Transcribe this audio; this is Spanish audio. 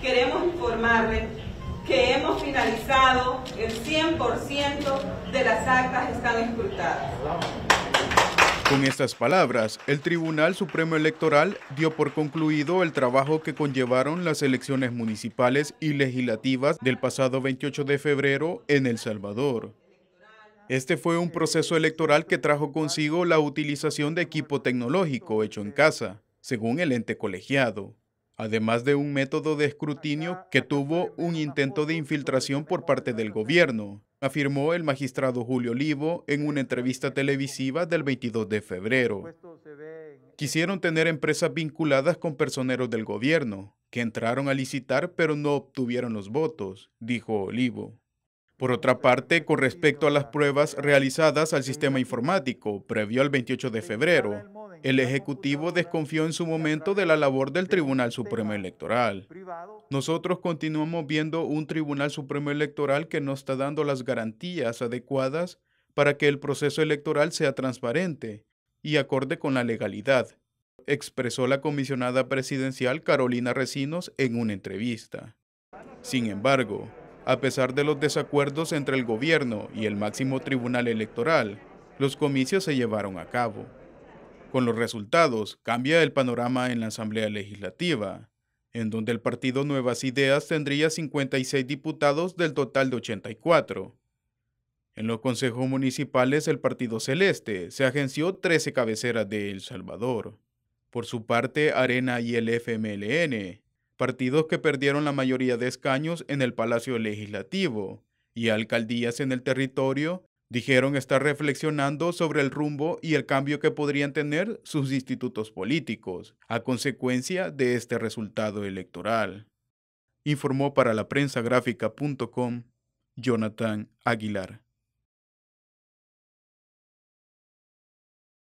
queremos informarles que hemos finalizado el 100% de las actas están escrutadas. Con estas palabras, el Tribunal Supremo Electoral dio por concluido el trabajo que conllevaron las elecciones municipales y legislativas del pasado 28 de febrero en El Salvador. Este fue un proceso electoral que trajo consigo la utilización de equipo tecnológico hecho en casa, según el ente colegiado además de un método de escrutinio que tuvo un intento de infiltración por parte del gobierno, afirmó el magistrado Julio Olivo en una entrevista televisiva del 22 de febrero. Quisieron tener empresas vinculadas con personeros del gobierno, que entraron a licitar pero no obtuvieron los votos, dijo Olivo. Por otra parte, con respecto a las pruebas eh, realizadas al sistema informático previo al 28 de febrero, el Ejecutivo desconfió en su momento de la labor del Tribunal Supremo Electoral. Nosotros continuamos viendo un Tribunal Supremo Electoral que no está dando las garantías adecuadas para que el proceso electoral sea transparente y acorde con la legalidad, expresó la comisionada presidencial Carolina Recinos en una entrevista. Sin embargo, a pesar de los desacuerdos entre el gobierno y el máximo tribunal electoral, los comicios se llevaron a cabo. Con los resultados, cambia el panorama en la Asamblea Legislativa, en donde el partido Nuevas Ideas tendría 56 diputados del total de 84. En los consejos municipales, el Partido Celeste se agenció 13 cabeceras de El Salvador. Por su parte, Arena y el FMLN, partidos que perdieron la mayoría de escaños en el Palacio Legislativo y alcaldías en el territorio, Dijeron estar reflexionando sobre el rumbo y el cambio que podrían tener sus institutos políticos a consecuencia de este resultado electoral. Informó para la prensa Jonathan Aguilar.